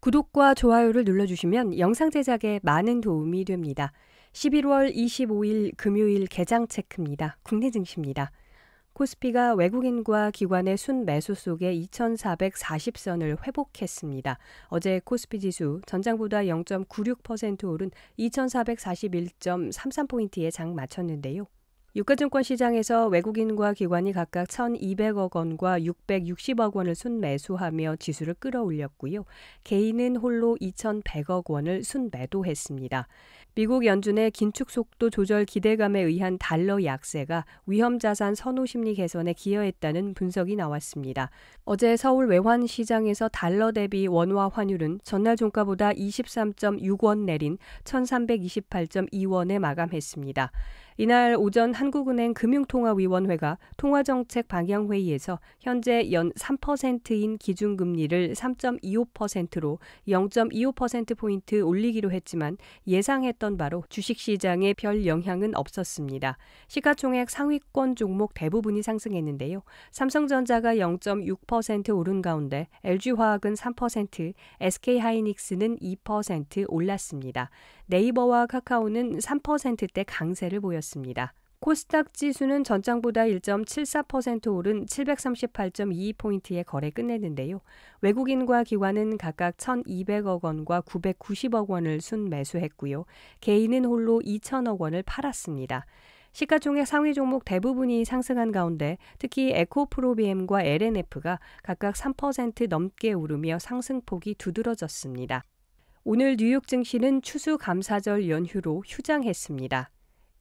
구독과 좋아요를 눌러주시면 영상 제작에 많은 도움이 됩니다. 11월 25일 금요일 개장 체크입니다. 국내 증시입니다. 코스피가 외국인과 기관의 순 매수 속에 2,440선을 회복했습니다. 어제 코스피 지수 전장보다 0.96% 오른 2,441.33포인트에 장 마쳤는데요. 유가증권 시장에서 외국인과 기관이 각각 1,200억 원과 660억 원을 순매수하며 지수를 끌어올렸고요. 개인은 홀로 2,100억 원을 순매도했습니다. 미국 연준의 긴축 속도 조절 기대감에 의한 달러 약세가 위험 자산 선호 심리 개선에 기여했다는 분석이 나왔습니다. 어제 서울 외환 시장에서 달러 대비 원화 환율은 전날 종가보다 23.6원 내린 1,328.2원에 마감했습니다. 이날 오전 한국은행 금융통화위원회가 통화정책 방향회의에서 현재 연 3%인 기준금리를 3.25%로 0.25%포인트 올리기로 했지만 예상했던 바로 주식시장에 별 영향은 없었습니다. 시가총액 상위권 종목 대부분이 상승했는데요. 삼성전자가 0.6% 오른 가운데 LG화학은 3%, SK하이닉스는 2% 올랐습니다. 네이버와 카카오는 3%대 강세를 보였습니다. 코스닥 지수는 전장보다 1.74% 오른 738.22포인트의 거래 끝냈는데요. 외국인과 기관은 각각 1,200억 원과 990억 원을 순 매수했고요. 개인은 홀로 2,000억 원을 팔았습니다. 시가총액 상위 종목 대부분이 상승한 가운데 특히 에코프로비엠과 LNF가 각각 3% 넘게 오르며 상승폭이 두드러졌습니다. 오늘 뉴욕 증시는 추수감사절 연휴로 휴장했습니다.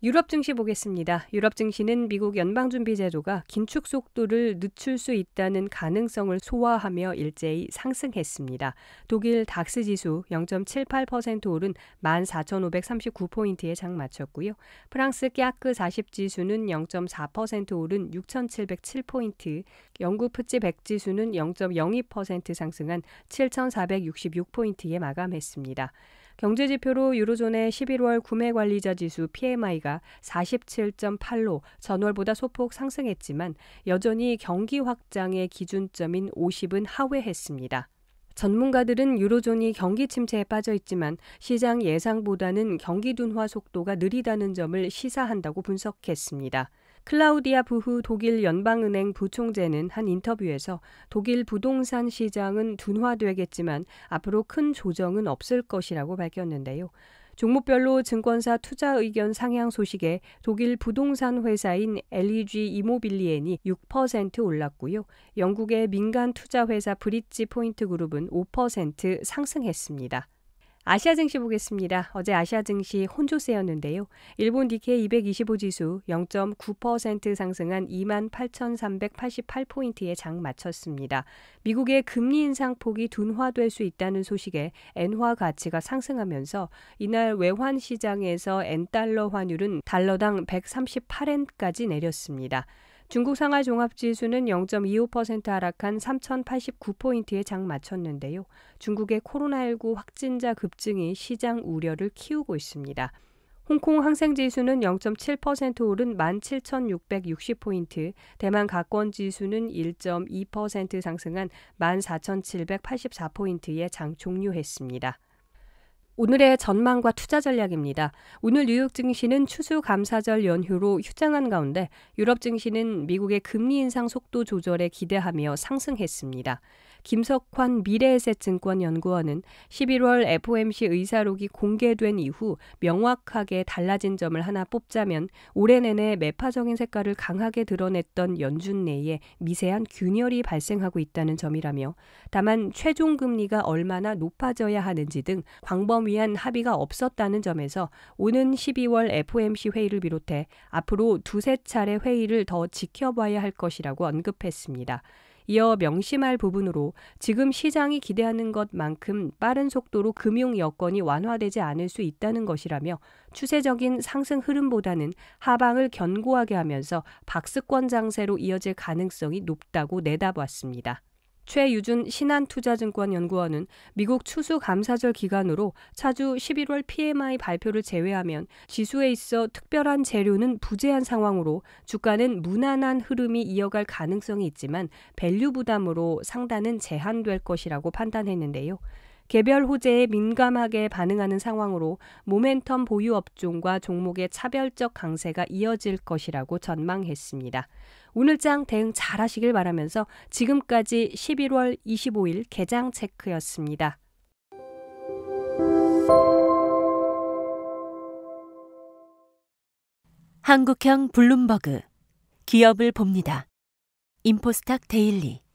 유럽 증시 보겠습니다. 유럽 증시는 미국 연방준비제도가 긴축 속도를 늦출 수 있다는 가능성을 소화하며 일제히 상승했습니다. 독일 닥스 지수 0.78% 오른 14,539포인트에 장마쳤고요. 프랑스 깨크 40 지수는 0.4% 오른 6,707포인트, 영국 푸치 100 지수는 0.02% 상승한 7,466포인트에 마감했습니다. 경제지표로 유로존의 11월 구매관리자 지수 PMI가 47.8로 전월보다 소폭 상승했지만 여전히 경기 확장의 기준점인 50은 하회했습니다. 전문가들은 유로존이 경기 침체에 빠져 있지만 시장 예상보다는 경기 둔화 속도가 느리다는 점을 시사한다고 분석했습니다. 클라우디아 부후 독일 연방은행 부총재는 한 인터뷰에서 독일 부동산 시장은 둔화되겠지만 앞으로 큰 조정은 없을 것이라고 밝혔는데요. 종목별로 증권사 투자 의견 상향 소식에 독일 부동산 회사인 LEG 이모빌리엔이 6% 올랐고요. 영국의 민간 투자 회사 브릿지 포인트 그룹은 5% 상승했습니다. 아시아 증시 보겠습니다. 어제 아시아 증시 혼조세였는데요. 일본 니케이 225 지수 0.9% 상승한 28,388포인트에 장 마쳤습니다. 미국의 금리 인상 폭이 둔화될 수 있다는 소식에 엔화 가치가 상승하면서 이날 외환 시장에서 엔달러 환율은 달러당 138엔까지 내렸습니다. 중국 상하이 종합지수는 0.25% 하락한 3,089포인트에 장 마쳤는데요. 중국의 코로나19 확진자 급증이 시장 우려를 키우고 있습니다. 홍콩 항생지수는 0.7% 오른 17,660포인트, 대만 가권지수는 1.2% 상승한 14,784포인트에 장 종료했습니다. 오늘의 전망과 투자 전략입니다. 오늘 뉴욕 증시는 추수 감사절 연휴로 휴장한 가운데 유럽 증시는 미국의 금리 인상 속도 조절에 기대하며 상승했습니다. 김석환 미래에셋증권 연구원은 11월 FOMC 의사록이 공개된 이후 명확하게 달라진 점을 하나 뽑자면 올해 내내 매파적인 색깔을 강하게 드러냈던 연준 내에 미세한 균열이 발생하고 있다는 점이라며 다만 최종 금리가 얼마나 높아져야 하는지 등 광범위 위한 합의가 없었다는 점에서 오는 12월 FOMC 회의를 비롯해 앞으로 두세 차례 회의를 더 지켜봐야 할 것이라고 언급했습니다. 이어 명심할 부분으로 지금 시장이 기대하는 것만큼 빠른 속도로 금융 여건이 완화되지 않을 수 있다는 것이라며 추세적인 상승 흐름보다는 하방을 견고하게 하면서 박스권 장세로 이어질 가능성이 높다고 내다봤습니다. 최유준 신한투자증권 연구원은 미국 추수 감사절 기간으로 차주 11월 PMI 발표를 제외하면 지수에 있어 특별한 재료는 부재한 상황으로 주가는 무난한 흐름이 이어갈 가능성이 있지만 밸류 부담으로 상단은 제한될 것이라고 판단했는데요. 개별 호재에 민감하게 반응하는 상황으로 모멘텀 보유 업종과 종목의 차별적 강세가 이어질 것이라고 전망했습니다. 오늘장 대응 잘 하시길 바라면서 지금까지 11월 25일 개장 체크였습니다. 한국형 블룸버그 기업을 봅니다. 인포스탁 데일리